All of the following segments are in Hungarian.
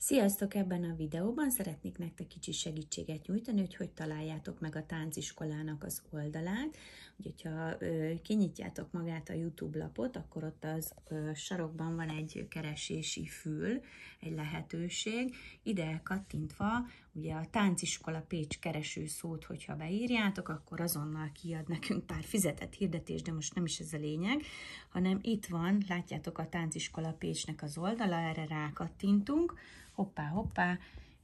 Sziasztok! Ebben a videóban szeretnék nektek kicsi segítséget nyújtani, hogy hogy találjátok meg a tánciskolának az oldalát. hogyha kinyitjátok magát a YouTube lapot, akkor ott az sarokban van egy keresési fül, egy lehetőség. Ide kattintva, ugye a tánciskola Pécs kereső szót, hogyha beírjátok, akkor azonnal kiad nekünk pár fizetett hirdetést, de most nem is ez a lényeg, hanem itt van, látjátok a tánciskola Pécsnek az oldala, erre rákattintunk, Opa, opa.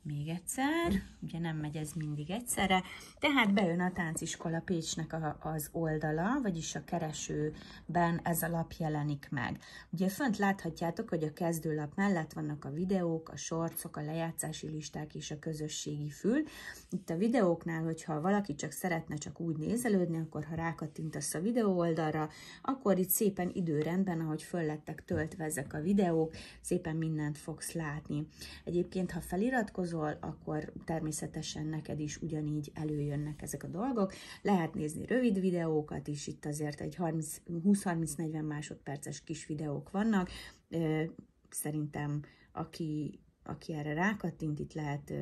Még egyszer, ugye nem megy ez mindig egyszerre, tehát bejön a tánciskola Pécsnek a, az oldala, vagyis a keresőben ez a lap jelenik meg. Ugye fönt láthatjátok, hogy a kezdőlap mellett vannak a videók, a sorcok, a lejátszási listák és a közösségi fül. Itt a videóknál, hogyha valaki csak szeretne csak úgy nézelődni, akkor ha rákattintasz a videó oldalra, akkor itt szépen időrendben, ahogy föl lettek töltve ezek a videók, szépen mindent fogsz látni. Egyébként, ha feliratkozol, dolgozol, akkor természetesen neked is ugyanígy előjönnek ezek a dolgok. Lehet nézni rövid videókat is, itt azért egy 20-30-40 másodperces kis videók vannak. Szerintem aki aki erre rákattint, itt lehet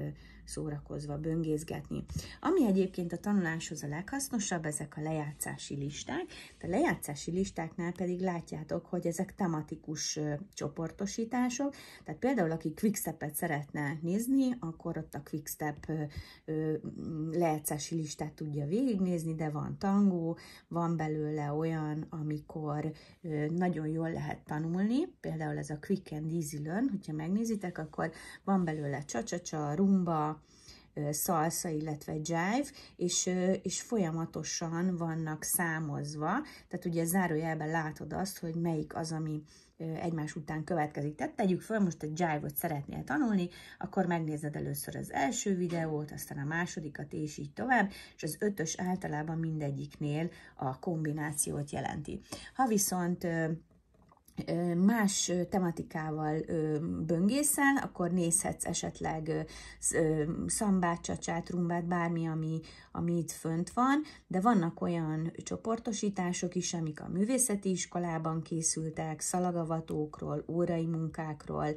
szórakozva böngészgetni. Ami egyébként a tanuláshoz a leghasznosabb, ezek a lejátszási listák. A lejátszási listáknál pedig látjátok, hogy ezek tematikus csoportosítások, tehát például aki Quickstep-et szeretne nézni, akkor ott a Quickstep lejátszási listát tudja végignézni, de van tangó, van belőle olyan, amikor nagyon jól lehet tanulni, például ez a Quick and Easy Learn, hogyha megnézitek, akkor van belőle csacsacsa, rumba, szalsza, illetve jive, és, és folyamatosan vannak számozva, tehát ugye zárójelben látod azt, hogy melyik az, ami egymás után következik. Tehát tegyük fel, most egy jive-ot szeretnél tanulni, akkor megnézed először az első videót, aztán a másodikat, és így tovább, és az ötös általában mindegyiknél a kombinációt jelenti. Ha viszont más tematikával böngészel, akkor nézhetsz esetleg szambát, csacsát, rumbát, bármi, ami, ami itt fönt van, de vannak olyan csoportosítások is, amik a művészeti iskolában készültek, szalagavatókról, órai munkákról,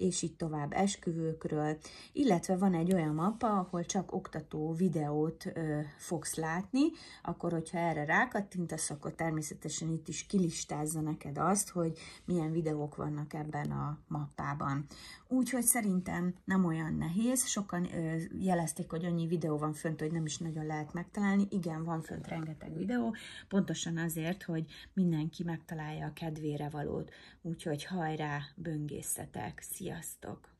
és így tovább esküvőkről, illetve van egy olyan mappa, ahol csak oktató videót ö, fogsz látni, akkor hogyha erre rákattintasz, akkor természetesen itt is kilistázza neked azt, hogy milyen videók vannak ebben a mappában úgyhogy szerintem nem olyan nehéz. Sokan ö, jelezték, hogy annyi videó van fönt, hogy nem is nagyon lehet megtalálni. Igen, van fönt rengeteg videó, pontosan azért, hogy mindenki megtalálja a kedvére valót. Úgyhogy hajrá, böngészetek, sziasztok!